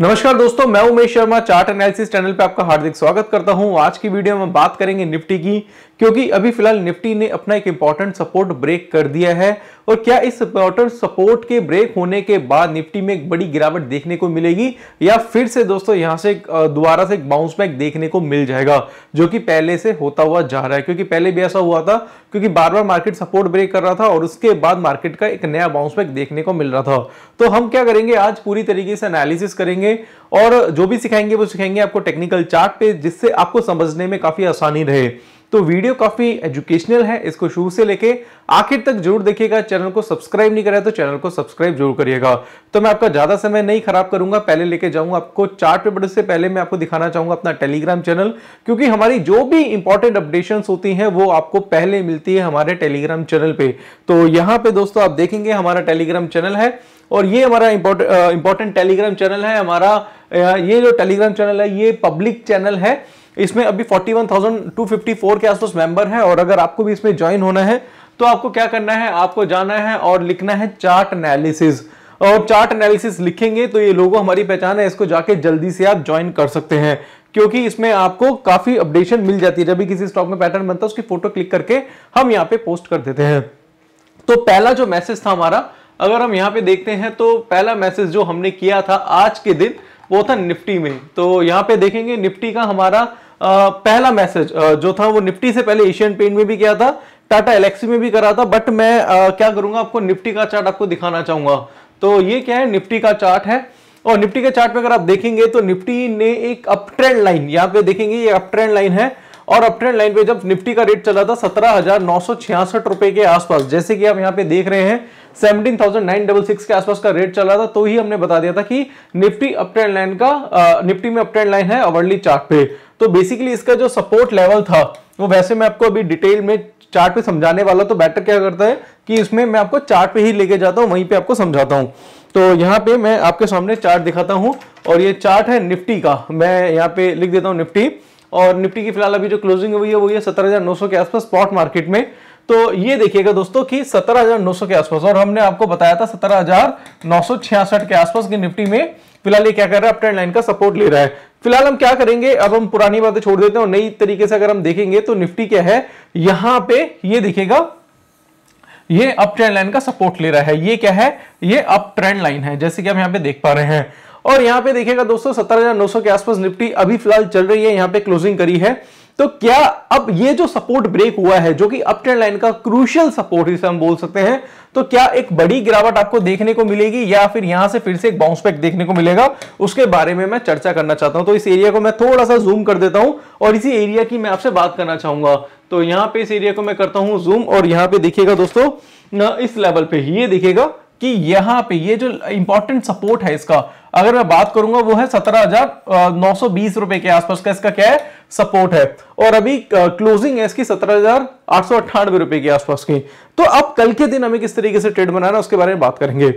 नमस्कार दोस्तों मैं Umesh Sharma chart analysis channel पे आपका हार्दिक स्वागत करता हूं आज की वीडियो में बात करेंगे निफ्टी की क्योंकि अभी फिलहाल निफ्टी ने अपना एक इंपॉर्टेंट सपोर्ट ब्रेक कर दिया है और क्या इस इंपॉर्टेंट सपोर्ट के ब्रेक होने के बाद निफ्टी में एक बड़ी गिरावट देखने को मिलेगी या फिर से दोस्तों यहां से दोबारा से एक बाउंस बैक देखने को मिल जाएगा जो कि पहले से होता हुआ जा रहा है क्योंकि पहले भी ऐसा हुआ था क्योंकि बार बार मार्केट सपोर्ट ब्रेक कर रहा था और उसके बाद मार्केट का एक नया बाउंस बैक देखने को मिल रहा था तो हम क्या करेंगे आज पूरी तरीके से एनालिसिस करेंगे और जो भी सिखाएंगे वो सिखाएंगे आपको टेक्निकल चार्ट पे जिससे आपको समझने में काफी आसानी रहे तो वीडियो काफी एजुकेशनल है इसको शुरू से लेके आखिर तक जरूर देखिएगा चैनल को सब्सक्राइब नहीं करा तो चैनल को सब्सक्राइब जरूर करिएगा तो मैं आपका ज्यादा समय नहीं खराब करूंगा पहले लेके जाऊंगा आपको चार्ट पेपर से पहले मैं आपको दिखाना चाहूंगा अपना टेलीग्राम चैनल क्योंकि हमारी जो भी इंपॉर्टेंट अपडेशन होती है वो आपको पहले मिलती है हमारे टेलीग्राम चैनल पे तो यहाँ पे दोस्तों आप देखेंगे हमारा टेलीग्राम चैनल है और ये हमारा इंपॉर्टेंट टेलीग्राम चैनल है हमारा ये जो टेलीग्राम चैनल है ये पब्लिक चैनल है इसमें अभी 41,254 के आसपास मेंबर हैं और अगर आपको भी इसमें ज्वाइन होना है तो आपको क्या करना है आपको जाना है और लिखना है चार्ट एनालिसिस और चार्ट एनालिसिस लिखेंगे तो ये लोगों हमारी पहचान है इसको जाके जल्दी से आप ज्वाइन कर सकते हैं क्योंकि इसमें आपको काफी अपडेशन मिल जाती है जब भी किसी स्टॉक में पैटर्न बनता है उसकी फोटो क्लिक करके हम यहाँ पे पोस्ट कर देते हैं तो पहला जो मैसेज था हमारा अगर हम यहाँ पे देखते हैं तो पहला मैसेज जो हमने किया था आज के दिन वो था निफ्टी में तो यहाँ पे देखेंगे निफ्टी का हमारा पहला मैसेज जो था वो निफ्टी से पहले एशियन पेंट में भी किया था टाटा एलेक्सी में भी करा था बट मैं क्या करूंगा आपको निफ्टी का चार्ट आपको दिखाना चाहूंगा तो ये क्या है निफ्टी का चार्ट है और निफ्टी के चार्ट में अगर आप देखेंगे तो निफ्टी ने एक अपट्रेंड लाइन यहाँ पे देखेंगे ये अपट्रेंड लाइन है और अपट्रेंड लाइन पे जब निफ्टी का रेट चला था सत्रह रुपए के आसपास जैसे कि आप यहाँ पे देख रहे हैं सेवनटीन के आसपास का रेट चला था तो ही हमने बता दिया था कि निफ्टी अपट्रेंड लाइन का निफ्टी में अपट्रेंड लाइन है अवर्ली चार्ट पे तो बेसिकली इसका जो सपोर्ट लेवल था वो वैसे मैं आपको अभी डिटेल में चार्ट पे समझाने वाला तो बेटर क्या करता है कि इसमें मैं आपको चार्ट पे ही लेके जाता हूँ वहीं पे आपको समझाता हूँ तो यहाँ पे मैं आपके सामने चार्ट दिखाता हूँ और ये चार्ट है निफ्टी का मैं यहाँ पे लिख देता हूँ निफ्टी और निफ्टी की फिलहाल अभी जो क्लोजिंग हुई है वो ये सत्रह के आसपास स्पॉट मार्केट में तो ये देखिएगा दोस्तों कि 17,900 के आसपास और हमने आपको बताया था छियासठ के आसपास की निफ्टी में फिलहाल ये क्या कर रहा है अपट्रेंड लाइन का सपोर्ट ले रहा है फिलहाल हम क्या करेंगे अब हम पुरानी बातें छोड़ देते हैं और नई तरीके से अगर हम देखेंगे तो निफ्टी क्या है यहां पे ये दिखेगा ये अप ट्रेंड लाइन का सपोर्ट ले रहा है ये क्या है ये अप ट्रेंड लाइन है जैसे कि हम यहाँ पे देख पा रहे हैं और यहाँ पे देखिएगा दोस्तों सत्रह के आसपास निफ्टी अभी फिलहाल चल रही है यहाँ पे क्लोजिंग करी है तो क्या अब ये जो सपोर्ट ब्रेक हुआ है जो कि अप ट्रेंड लाइन का क्रूशियल सपोर्ट जिसे हम बोल सकते हैं तो क्या एक बड़ी गिरावट आपको देखने को मिलेगी या फिर यहां से फिर से एक बाउंस बैक देखने को मिलेगा उसके बारे में मैं चर्चा करना चाहता हूं तो इस एरिया को मैं थोड़ा सा जूम कर देता हूं और इसी एरिया की मैं आपसे बात करना चाहूंगा तो यहां पर इस एरिया को मैं करता हूं जूम और यहां पर देखिएगा दोस्तों इस लेवल पे ये देखिएगा कि यहां पे ये जो इंपॉर्टेंट सपोर्ट है इसका अगर मैं बात करूंगा वो है सत्रह हजार नौ सौ बीस रुपए के आसपास का इसका क्या है सपोर्ट है और अभी क्लोजिंग है इसकी सत्रह हजार आठ सौ अट्ठानवे रुपए के आसपास की तो अब कल के दिन हमें किस तरीके से ट्रेड बनाना उसके बारे में बात करेंगे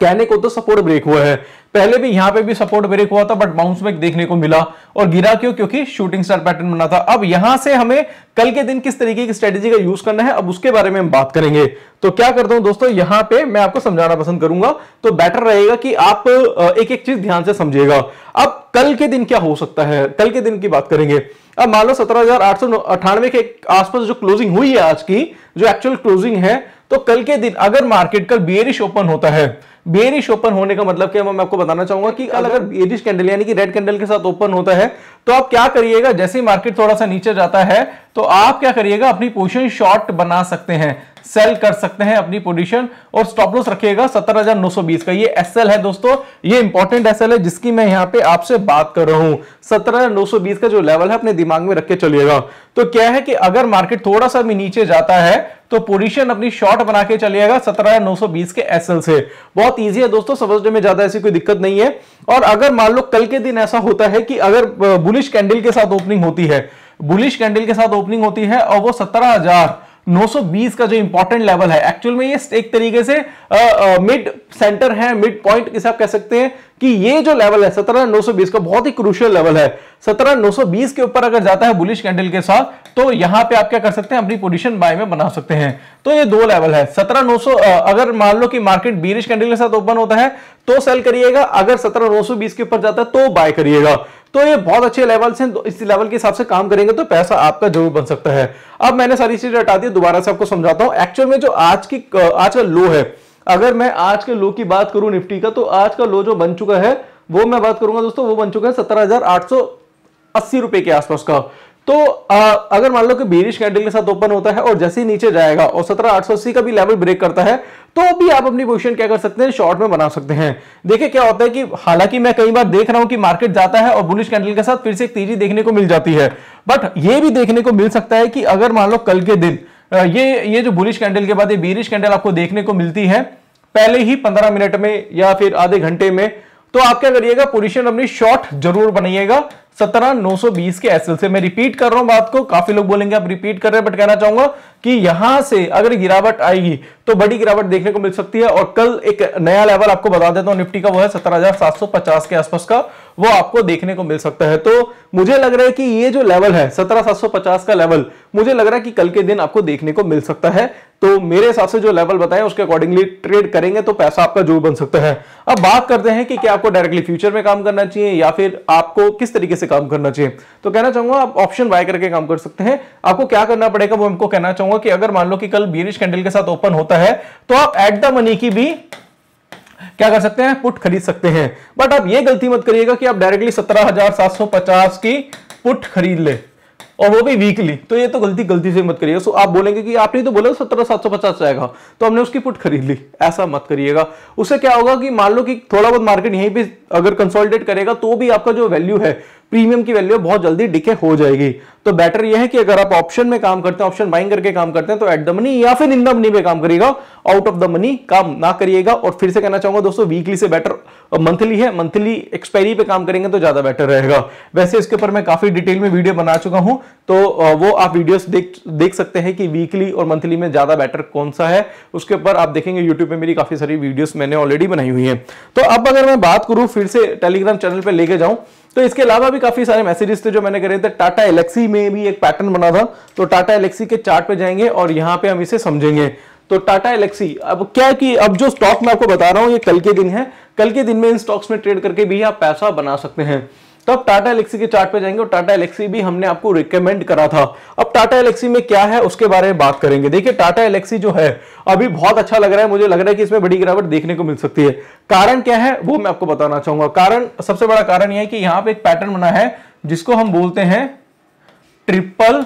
कहने को तो सपोर्ट ब्रेक हुआ है पहले भी यहां पे भी सपोर्ट ब्रेक हुआ था बट बाउंस बैक देखने को मिला और गिरा क्यों क्योंकि शूटिंग स्टार पैटर्न बना था अब यहां से हमें कल के दिन किस तरीके की स्ट्रेटेजी का यूज करना है अब उसके बारे में हम बात करेंगे तो क्या करता हूं दोस्तों यहां पे मैं आपको समझाना पसंद करूंगा तो बेटर रहेगा कि आप एक एक चीज ध्यान से समझिएगा अब कल के दिन क्या हो सकता है कल के दिन की बात करेंगे अब मान लो सत्रह के आसपास जो क्लोजिंग हुई है आज की जो एक्चुअल क्लोजिंग है तो कल के दिन अगर मार्केट कल बियरिश ओपन होता है बियरिश ओपन होने का मतलब क्या मैं आपको बताना चाहूंगा कि कल अगर बियरिश कैंडल यानी कि रेड कैंडल के साथ ओपन होता है तो आप क्या करिएगा जैसे मार्केट थोड़ा सा नीचे जाता है तो आप क्या करिएगा अपनी पोजिशन शॉर्ट बना सकते हैं सेल कर सकते हैं अपनी पोजीशन और स्टॉप लॉस रखिएगा 17,920 का ये एसएल है दोस्तों ये इंपॉर्टेंट एसएल है जिसकी मैं यहाँ पे आपसे बात कर रहा हूं 17,920 का जो लेवल है अपने दिमाग में रख के चलिएगा तो क्या है कि अगर मार्केट थोड़ा सा भी नीचे जाता है तो पोजीशन अपनी शॉर्ट बना के चलिएगा सत्रह के एसएल से बहुत ईजी है दोस्तों समझने में ज्यादा ऐसी कोई दिक्कत नहीं है और अगर मान लो कल के दिन ऐसा होता है कि अगर बुलिश कैंडल के साथ ओपनिंग होती है बुलिश कैंडल के साथ ओपनिंग होती है और वो सत्रह हजार 920 का जो इंपॉर्टेंट लेवल है एक्चुअल में ये एक तरीके से मिड सेंटर है मिड पॉइंट के साथ कह सकते हैं कि ये जो लेवल है 17920 का बहुत ही क्रुशियल लेवल है 17920 के ऊपर अगर जाता है बुलिश कैंडल के साथ तो यहां पे आप क्या कर सकते हैं अपनी पोजीशन बाय में बना सकते हैं तो ये दो लेवल है 17900 अगर मान लो कि मार्केट बीरिश कैंडल के साथ ओपन होता है तो सेल करिएगा अगर 17920 के ऊपर जाता है तो बाय करिएगा तो ये बहुत अच्छे लेवल्स हैं इस लेवल के हिसाब से काम करेंगे तो पैसा आपका जरूर बन सकता है अब मैंने सारी चीजें हटा दी दोबारा से आपको समझाता हूँ एक्चुअल में जो आज की आज का लो है अगर मैं आज के लो की बात करूं निफ्टी का तो आज का लो जो बन चुका है वो मैं बात करूंगा दोस्तों वो बन चुका है सत्रह हजार आठ सौ अस्सी रुपए के आसपास का तो आ, अगर मान लो कि बीरिश कैंडल के साथ ओपन होता है और जैसे ही नीचे जाएगा और सत्रह आठ सौ अस्सी का भी लेवल ब्रेक करता है तो भी आप अपनी पोजीशन क्या कर सकते हैं शॉर्ट में बना सकते हैं देखिए क्या होता है कि हालांकि मैं कई बार देख रहा हूं कि मार्केट जाता है और बुलिश कैंडल के साथ फिर से एक तेजी देखने को मिल जाती है बट ये भी देखने को मिल सकता है कि अगर मान लो कल के दिन ये ये जो बुलिश कैंडल के बाद ये बीरिश कैंडल आपको देखने को मिलती है पहले ही पंद्रह मिनट में या फिर आधे घंटे में तो आप क्या करिएगा पोजिशन अपनी शॉर्ट जरूर बनाइएगा सत्रह नौ सौ बीस के एस से मैं रिपीट कर रहा हूं बात को काफी लोग बोलेंगे आप रिपीट कर रहे हैं बट कहना चाहूंगा कि यहां से अगर गिरावट आएगी तो बड़ी गिरावट देखने को मिल सकती है और कल एक नया लेवल आपको बता देता हूं निफ्टी का वो है सत्रह के आसपास का वो आपको देखने को मिल सकता है तो मुझे लग रहा है कि ये जो लेवल है पचास का लेवल मुझे लग रहा है कि कल के दिन आपको देखने को मिल सकता है तो मेरे हिसाब से जो लेवल बताएं उसके अकॉर्डिंगली ट्रेड करेंगे तो पैसा आपका जो बन सकता है अब बात करते हैं कि क्या आपको डायरेक्टली फ्यूचर में काम करना चाहिए या फिर आपको किस तरीके से से काम करना चाहिए तो कहना चाहूंगा आप ऑप्शन बाय करके काम कर सकते हैं आपको क्या करना पड़ेगा वो हमको कहना चाहूंगा कि अगर मान लो कि कल बीरिश कैंडल के साथ ओपन होता है तो आप एट द मनी की भी क्या कर सकते हैं पुट खरीद सकते हैं बट आप ये गलती मत करिएगा कि आप डायरेक्टली सत्रह की पुट खरीद ले और वो भी वीकली तो ये तो गलती गलती से मत करिएगा सो आप बोलेंगे कि आपने तो बोला सत्रह सात सौ पचास जाएगा तो हमने उसकी पुट खरीद ली ऐसा मत करिएगा उससे क्या होगा कि मान लो कि थोड़ा बहुत मार्केट यहीं पे अगर कंसोलिडेट करेगा तो भी आपका जो वैल्यू है प्रीमियम की वैल्यू बहुत जल्दी डिके हो जाएगी तो बेटर यह है कि अगर आप ऑप्शन में काम करते हैं ऑप्शन बाइंग करके काम करते हैं तो एट द मनी या फिर इन द मनी पे काम करिएगा आउट ऑफ द मनी काम ना करिएगा और फिर से कहना चाहूंगा दोस्तों वीकली से बेटर और मंथली है मंथली एक्सपायरी पे काम करेंगे तो ज़्यादा बेटर रहेगा वैसे इसके ऊपर मैं काफ़ी डिटेल में वीडियो बना चुका हूं तो वो आप वीडियोस देख देख सकते हैं कि वीकली और मंथली में ज़्यादा बेटर कौन सा है उसके ऊपर आप देखेंगे यूट्यूब पर मेरी काफ़ी सारी वीडियो मैंने ऑलरेडी बनाई हुई है तो अब अगर मैं बात करूं फिर से टेलीग्राम चैनल पर लेके जाऊं तो इसके अलावा भी काफी सारे मैसेजेस थे जो मैंने करे थे टाटा एलेक्सी में भी एक पैटर्न बना था तो टाटा एलेक्सी के चार्ट पे जाएंगे और यहाँ पे हम इसे समझेंगे तो टाटा एलेक्सी अब क्या है कि अब जो स्टॉक मैं आपको बता रहा हूं ये कल के दिन है कल के दिन में इन स्टॉक्स में ट्रेड करके भी आप पैसा बना सकते हैं तो अब टाटा एलेक्सी के चार्ट पे जाएंगे और टाटा एलेक्सी भी हमने आपको रिकमेंड करा था अब टाटा एलेक्सी में क्या है उसके बारे में बात करेंगे देखिए टाटा एलेक्सी जो है अभी बहुत अच्छा लग रहा है मुझे लग रहा है कि इसमें बड़ी गिरावट देखने को मिल सकती है कारण क्या है वो मैं आपको बताना चाहूंगा कारण सबसे बड़ा कारण यह है कि यहाँ पे एक पैटर्न बना है जिसको हम बोलते हैं triple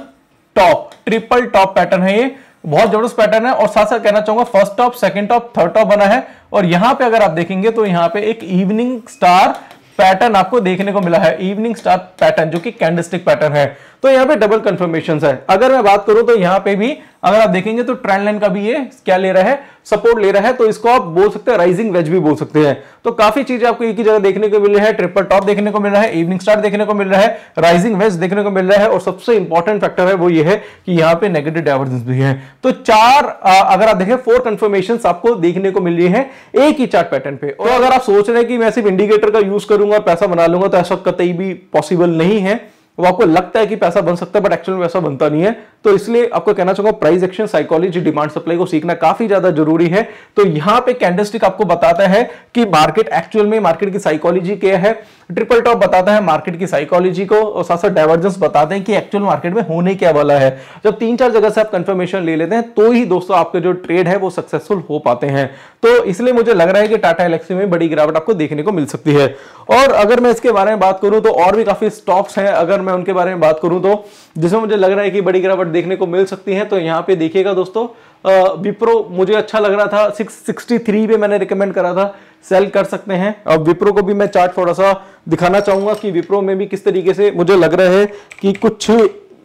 top triple top pattern है ये बहुत जबरदस्त पैटर्न है और साथ साथ कहना चाहूंगा first top second top third top बना है और यहां पे अगर आप देखेंगे तो यहां पे एक इवनिंग स्टार पैटर्न आपको देखने को मिला है इवनिंग स्टार पैटर्न जो कि कैंडलस्टिक पैटर्न है तो यहाँ पे डबल कंफर्मेशन है अगर मैं बात करूं तो यहां पे भी अगर आप देखेंगे तो ट्रेंड लाइन का भी ये क्या ले रहा है सपोर्ट ले रहा है तो इसको आप बोल सकते हैं राइजिंग वेज भी बोल सकते हैं तो काफी चीजें आपको एक ही जगह देखने को मिल रही है ट्रिपल टॉप देखने को मिल रहा है इवनिंग स्टार देखने को मिल रहा है राइजिंग वेज देखने को मिल रहा है और सबसे इंपॉर्टेंट फैक्टर है वो ये है कि यहाँ पे नेगेटिव डाइवर्जेंस भी है तो चार अगर आप देखें फोर कंफर्मेशन आपको देखने को मिल रही है एक ही चार्ट पैटर्न पे और अगर आप सोच रहे हैं कि मैं सिर्फ इंडिकेटर का यूज करूंगा और पैसा बना लूंगा तो ऐसा कतई भी पॉसिबल नहीं है वो आपको लगता है कि पैसा बन सकता है बट एक्चुअल में पैसा बनता नहीं है तो इसलिए आपको कहना चाहूंगा price action psychology demand supply को सीखना काफी ज्यादा जरूरी है तो यहां पे कैंडलस्टिक आपको बताता है कि मार्केट एक्चुअल में मार्केट की साइकोलॉजी क्या है ट्रिपल टॉप बताता है मार्केट की साइकोलॉजी को और साथ साथ डाइवर्जेंस बताते हैं कि एक्चुअल मार्केट में होने क्या वाला है जब तीन चार जगह से आप कंफर्मेशन ले लेते हैं तो ही दोस्तों आपके जो ट्रेड है वो सक्सेसफुल हो पाते हैं तो इसलिए मुझे लग रहा है कि टाटा एलेक्सी में बड़ी गिरावट आपको देखने को मिल सकती है और अगर मैं इसके बारे में बात करूं तो और भी काफी स्टॉक्स हैं अगर मैं उनके बारे में बात करूं तो जिसमें मुझे लग रहा है कि बड़ी गिरावट देखने को मिल सकती हैं तो यहाँ पे देखिएगा दोस्तों विप्रो मुझे अच्छा लग रहा था सिक्स सिक्सटी थ्री पे मैंने रिकमेंड करा था सेल कर सकते हैं अब विप्रो को भी मैं चार्ट थोड़ा सा दिखाना चाहूँगा कि विप्रो में भी किस तरीके से मुझे लग रहा है कि कुछ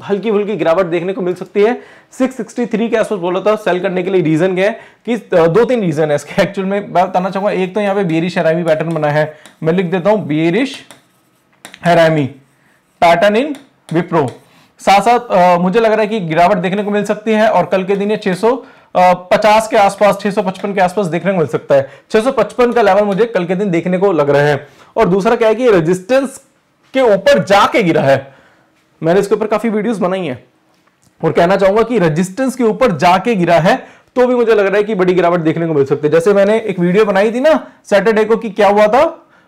हल्की हल्की गिरावट देखने को मिल सकती है 663 के आसपास बोला था सेल करने के लिए रीजन क्या है कि दो तीन रीजन है इसके एक्चुअल में मैं बताना चाहूंगा एक तो यहाँ पे बेरिश हैरामी पैटर्न बना है मैं लिख देता हूं bearish harami pattern in Wipro साथ साथ मुझे लग रहा है कि गिरावट देखने को मिल सकती है और कल के दिन ये पचास के आसपास 655 के आसपास देखने को मिल सकता है 655 का लेवल मुझे कल के दिन देखने को लग रहा है और दूसरा क्या है कि रेजिस्टेंस के ऊपर जाके गिरा है मैंने इसके ऊपर काफी वीडियोस बनाई है और कहना चाहूंगा कि रेजिस्टेंस के ऊपर जाके गिरा है तो भी मुझे लग रहा है कि बड़ी गिरावट देखने को मिल सकती है जैसे मैंने एक वीडियो बनाई थी ना सैटरडे को कि क्या हुआ था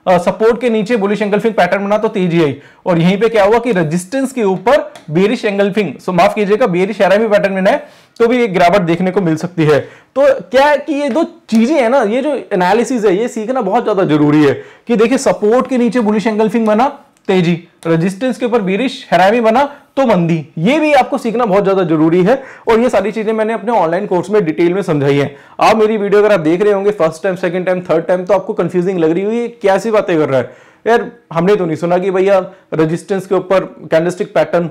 सपोर्ट के नीचे बुलिश एंगलफिंग पैटर्न बना तो तेजी आई और यहीं पे क्या हुआ कि रेजिस्टेंस के ऊपर बेरिश एंगलफिंग सो माफ कीजिएगा बेरिश भी पैटर्न बना है तो भी ये गिरावट देखने को मिल सकती है तो क्या है कि ये दो चीजें है ना ये जो एनालिसिस है ये सीखना बहुत ज्यादा जरूरी है कि देखिए सपोर्ट के नीचे बुलिश एंगलफिंग बना तेजी रेजिस्टेंस के ऊपर बेरिश हैरामी बना तो मंदी ये भी आपको सीखना बहुत ज्यादा जरूरी है और ये सारी चीजें मैंने अपने ऑनलाइन कोर्स में डिटेल में समझाई है आप मेरी वीडियो अगर आप देख रहे होंगे first time second time third time तो आपको कंफ्यूजिंग लग रही हुई क्या सी बातें कर रहा है यार हमने तो नहीं सुना कि भैया रजिस्टेंस के ऊपर कैंडलस्टिक पैटर्न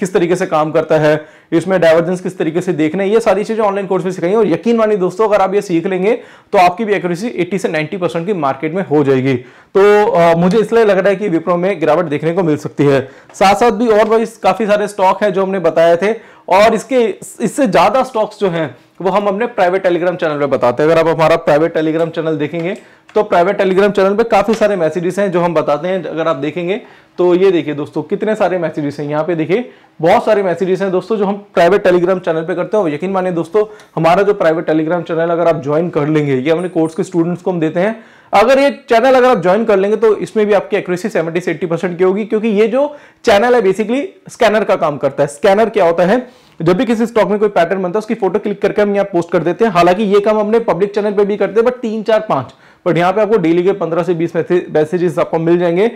किस तरीके से काम करता है इसमें डाइवर्जेंस किस तरीके से देखना है ये सारी चीज़ें ऑनलाइन कोर्स में सिखाई और यकीन मानिए दोस्तों अगर आप ये सीख लेंगे तो आपकी भी एक्यूरेसी 80 से 90 परसेंट की मार्केट में हो जाएगी तो आ, मुझे इसलिए लग रहा है कि विप्रो में गिरावट देखने को मिल सकती है साथ साथ भी और वाइज काफ़ी सारे स्टॉक है जो हमने बताए थे और इसके इससे ज़्यादा स्टॉक्स जो है वो हम अपने प्राइवेट टेलीग्राम चैनल में बताते हैं अगर आप हमारा प्राइवेट टेलीग्राम चैनल देखेंगे तो प्राइवेट टेलीग्राम चैनल पे काफ़ी सारे मैसेजेस हैं जो हम बताते हैं अगर आप देखेंगे तो ये देखिए दोस्तों कितने सारे मैसेजेस हैं यहाँ पे देखिए बहुत सारे मैसेजेस हैं दोस्तों जो हम प्राइवेट टेलीग्राम चैनल पे करते हैं यकीन माने दोस्तों हमारा जो प्राइवेट टेलीग्राम चैनल अगर आप ज्वाइन कर लेंगे ये अपने कोर्स के स्टूडेंट्स को हम देते हैं अगर ये चैनल अगर आप ज्वाइन कर लेंगे तो इसमें भी आपकी एक्यूरेसी सेवेंटी से एट्टी परसेंट की होगी क्योंकि ये जो चैनल है बेसिकली स्कैनर का काम करता है स्कैनर क्या होता है जब भी किसी स्टॉक में कोई पैटर्न बनता है उसकी फोटो क्लिक करके हम यहाँ पोस्ट कर देते हैं हालांकि ये काम अपने पब्लिक चैनल पर भी करते हैं बट तीन चार पांच बट यहाँ पे आपको डेली के पंद्रह से बीस मैसेजेस आपको मिल जाएंगे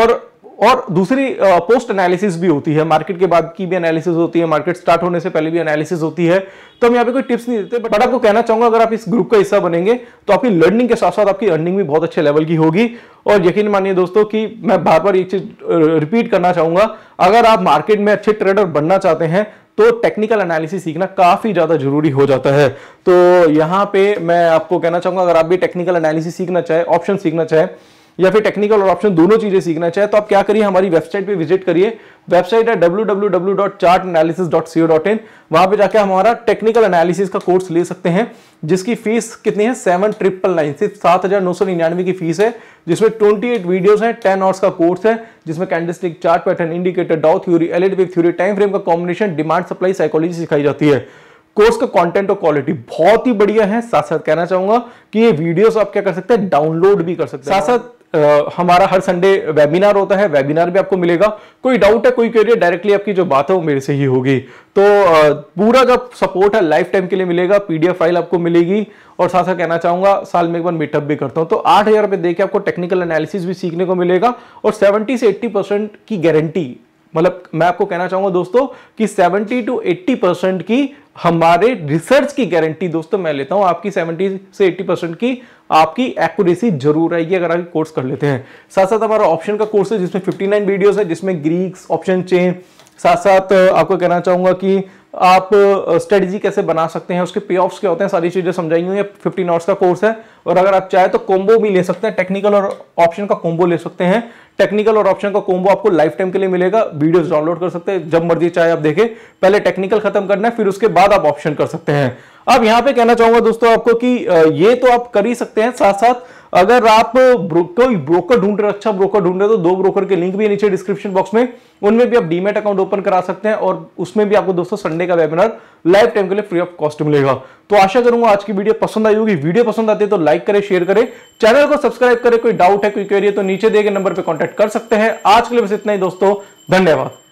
और और दूसरी पोस्ट एनालिसिस भी होती है मार्केट के बाद की भी एनालिसिस होती है मार्केट स्टार्ट होने से पहले भी एनालिसिस होती है तो हम यहाँ पे कोई टिप्स नहीं देते बट आपको कहना चाहूंगा अगर आप इस ग्रुप का हिस्सा बनेंगे तो आपकी लर्निंग के साथ साथ आपकी अर्निंग भी बहुत अच्छे लेवल की होगी और यकीन मानिए दोस्तों कि मैं बार बार एक चीज रिपीट करना चाहूंगा अगर आप मार्केट में अच्छे ट्रेडर बनना चाहते हैं तो टेक्निकल एनालिसिस सीखना काफ़ी ज़्यादा जरूरी हो जाता है तो यहां पे मैं आपको कहना चाहूंगा अगर आप भी टेक्निकल एनालिसिस सीखना चाहे ऑप्शन सीखना चाहे या फिर टेक्निकल और ऑप्शन दोनों चीजें सीखना चाहे तो आप क्या करिए हमारी वेबसाइट पे विजिट करिए वेबसाइट है www.chartanalysis.co.in वहां पे जाके हमारा टेक्निकल एनालिसिस का कोर्स ले सकते हैं जिसकी फीस कितनी है सेवन ट्रिपल नाइन सिर्फ सात हजार नौ सौ निन्यानवे की फीस है जिसमें ट्वेंटी एट वीडियो है टेन आवर्स का कोर्स है जिसमें candlestick chart pattern indicator Dow theory Elliott wave theory time frame का कॉम्बिनेशन डिमांड सप्लाई साइकोलॉजी सिखाई जाती है कोर्स का कंटेंट और क्वालिटी बहुत ही बढ़िया है साथ साथ कहना चाहूंगा कि ये वीडियोस आप क्या कर सकते हैं डाउनलोड भी कर सकते हैं साथ साथ हमारा हर संडे वेबिनार होता है वेबिनार भी आपको मिलेगा कोई डाउट है कोई क्वेरी डायरेक्टली आपकी जो बात है वो मेरे से ही होगी तो पूरा जो सपोर्ट है लाइफ टाइम के लिए मिलेगा पीडीएफ फाइल आपको मिलेगी और साथ साथ कहना चाहूंगा साल में एक बार मीटअप भी करता हूं तो आठ हजार रुपये देखे आपको टेक्निकल एनालिसिस भी सीखने को मिलेगा और सेवेंटी से एट्टी परसेंट की गारंटी मतलब मैं आपको कहना चाहूंगा दोस्तों कि 70 टू 80 परसेंट की हमारे रिसर्च की गारंटी दोस्तों मैं लेता हूं आपकी 70 से 80 परसेंट की आपकी एक्यूरेसी जरूर आएगी अगर आप कोर्स कर लेते हैं साथ साथ हमारा ऑप्शन का कोर्स है जिसमें 59 वीडियोस है जिसमें ग्रीक्स ऑप्शन चेन साथ साथ आपको कहना चाहूंगा कि आप स्ट्रेटजी कैसे बना सकते हैं उसके पे ऑफ्स क्या होते हैं सारी चीज़ें समझाई हुई है फिफ्टी नॉट्स का कोर्स है और अगर आप चाहे तो कोम्बो भी ले सकते हैं टेक्निकल और ऑप्शन का कोम्बो ले सकते हैं टेक्निकल और ऑप्शन का कोम्बो आपको लाइफ टाइम के लिए मिलेगा वीडियोस डाउनलोड कर सकते हैं जब मर्जी चाहे आप देखें पहले टेक्निकल खत्म करना है फिर उसके बाद आप ऑप्शन कर सकते हैं अब यहाँ पे कहना चाहूंगा दोस्तों आपको कि ये तो आप कर ही सकते हैं साथ साथ अगर आप कोई ब्रोकर ढूंढ रहे अच्छा ब्रोकर ढूंढ रहे तो दो ब्रोकर के लिंक भी नीचे डिस्क्रिप्शन बॉक्स में उनमें भी आप डीमेट अकाउंट ओपन करा सकते हैं और उसमें भी आपको दोस्तों संडे का वेबिनार लाइव टाइम के लिए फ्री ऑफ कॉस्ट मिलेगा तो आशा करूंगा आज की वीडियो पसंद आई होगी वीडियो पसंद आती है तो लाइक करें शेयर करें चैनल को सब्सक्राइब करें कोई डाउट है कोई क्वेरी है तो नीचे दिए गए नंबर पर कॉन्टैक्ट कर सकते हैं आज के लिए बस इतना ही दोस्तों धन्यवाद